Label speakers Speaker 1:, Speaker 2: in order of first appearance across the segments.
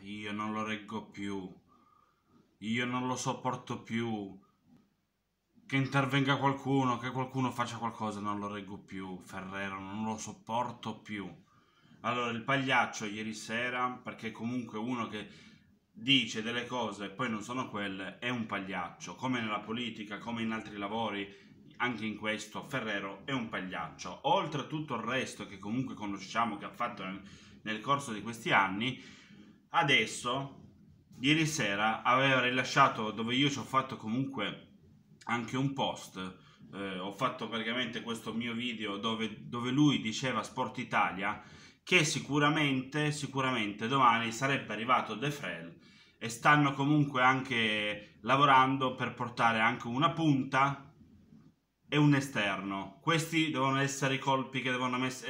Speaker 1: Io non lo reggo più. Io non lo sopporto più. Che intervenga qualcuno, che qualcuno faccia qualcosa, non lo reggo più. Ferrero, non lo sopporto più. Allora, il pagliaccio ieri sera, perché comunque uno che dice delle cose e poi non sono quelle, è un pagliaccio. Come nella politica, come in altri lavori, anche in questo Ferrero è un pagliaccio. Oltre a tutto il resto che comunque conosciamo, che ha fatto nel, corso di questi anni, adesso ieri sera aveva rilasciato dove io ci ho fatto comunque anche un post eh, ho fatto praticamente questo mio video dove, dove lui diceva Sport Italia che sicuramente, sicuramente domani sarebbe arrivato De Frel e stanno comunque anche lavorando per portare anche una punta e un esterno. Questi devono essere i colpi che devono mess-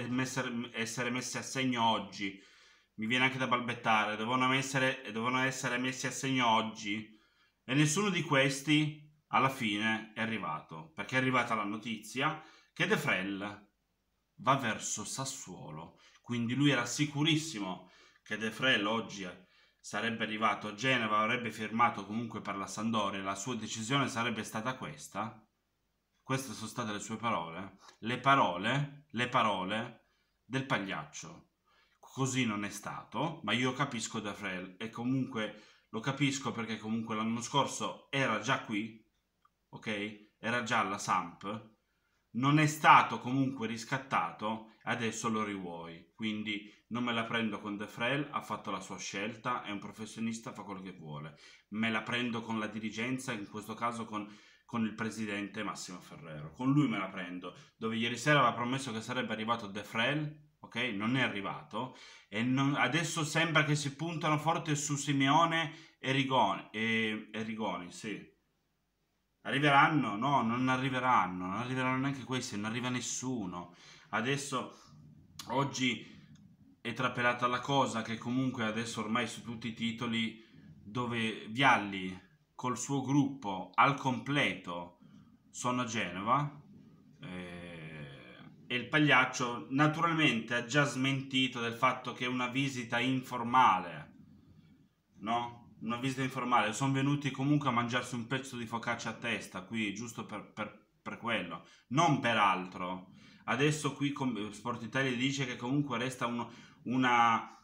Speaker 1: essere messi a segno oggi mi viene anche da balbettare, devono essere, dovevano essere messi a segno oggi e nessuno di questi alla fine è arrivato, perché è arrivata la notizia che De Frel va verso Sassuolo, quindi lui era sicurissimo che De Frel oggi sarebbe arrivato a Genova, avrebbe firmato comunque per la Sandoria, la sua decisione sarebbe stata questa. Queste sono state le sue parole, le parole, le parole del pagliaccio così non è stato, ma io capisco De Frel e comunque lo capisco perché comunque l'anno scorso era già qui, ok? Era già alla Samp, non è stato comunque riscattato, adesso lo rivuoi. Quindi non me la prendo con De Frel, ha fatto la sua scelta, è un professionista, fa quello che vuole. Me la prendo con la dirigenza, in questo caso con, con il presidente Massimo Ferrero. Con lui me la prendo, dove ieri sera aveva promesso che sarebbe arrivato De Frel, ok? Non è arrivato e non, adesso sembra che si puntano forte su Simeone e Rigoni, e, e Rigoni sì. Arriveranno? No, non arriveranno, non arriveranno neanche questi, non arriva nessuno. Adesso, oggi è trapelata la cosa che comunque adesso ormai su tutti i titoli dove Vialli col suo gruppo al completo sono a Genova, e il pagliaccio naturalmente ha già smentito del fatto che è una visita informale, no? Una visita informale, sono venuti comunque a mangiarsi un pezzo di focaccia a testa qui, giusto per, per, per quello, non per altro. Adesso qui Sport Italia dice che comunque resta un, una,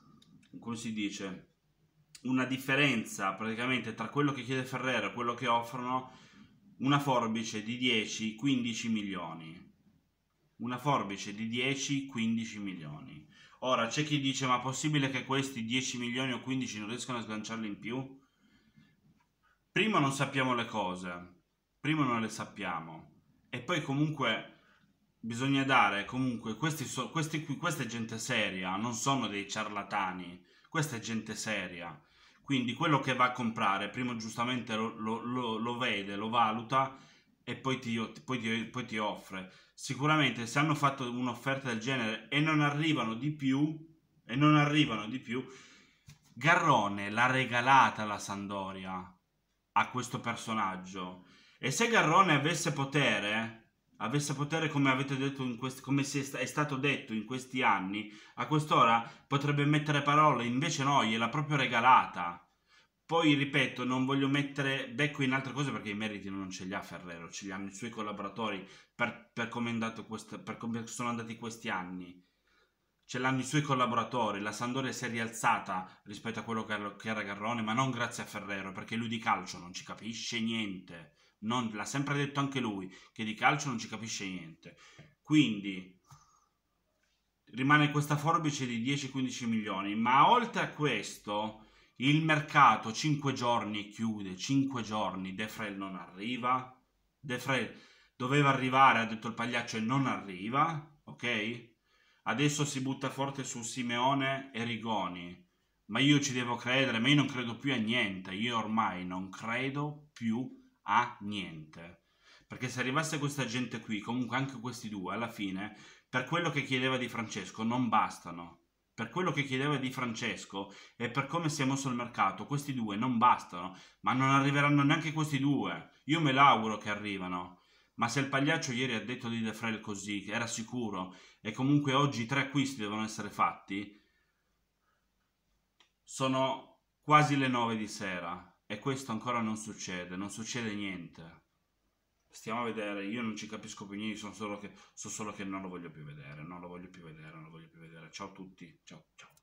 Speaker 1: come si dice, una differenza praticamente tra quello che chiede Ferrero e quello che offrono, una forbice di 10-15 milioni una forbice di 10-15 milioni. Ora c'è chi dice ma è possibile che questi 10 milioni o 15 non riescano a sganciarli in più? Prima non sappiamo le cose, prima non le sappiamo e poi comunque bisogna dare, comunque questi, so, questi qui, questa è gente seria, non sono dei ciarlatani, questa è gente seria. Quindi quello che va a comprare, prima giustamente lo, lo, lo, lo vede, lo valuta e poi ti, poi, ti, poi ti, offre. Sicuramente se hanno fatto un'offerta del genere e non arrivano di più, e non arrivano di più, Garrone l'ha regalata la Sandoria a questo personaggio. E se Garrone avesse potere, avesse potere come avete detto questi, come st- è stato detto in questi anni, a quest'ora potrebbe mettere parole, invece no, gliel'ha proprio regalata. Poi ripeto, non voglio mettere becco in altre cose perché i meriti non ce li ha Ferrero, ce li hanno i suoi collaboratori per, per come, questa, per come sono andati questi anni. Ce l'hanno i suoi collaboratori, la Sandoria si è rialzata rispetto a quello che era Garrone, ma non grazie a Ferrero, perché lui di calcio non ci capisce niente. Non, l'ha sempre detto anche lui, che di calcio non ci capisce niente. Quindi rimane questa forbice di 10-15 milioni, ma oltre a questo il mercato 5 giorni chiude, 5 giorni, De Frel non arriva, De Frel doveva arrivare, ha detto il pagliaccio, e non arriva, ok? Adesso si butta forte su Simeone e Rigoni, ma io ci devo credere, ma io non credo più a niente, io ormai non credo più a niente. Perché se arrivasse questa gente qui, comunque anche questi due, alla fine, per quello che chiedeva di Francesco, non bastano per quello che chiedeva di Francesco e per come si è mosso il mercato, questi due non bastano, ma non arriveranno neanche questi due. Io me l'auguro che arrivano. Ma se il pagliaccio ieri ha detto di De Frel così, che era sicuro, e comunque oggi i tre acquisti devono essere fatti, sono quasi le nove di sera e questo ancora non succede, non succede niente stiamo a vedere, io non ci capisco più niente, so solo, che, non lo voglio più vedere, non lo voglio più vedere, non lo voglio più vedere. Ciao a tutti, ciao, ciao.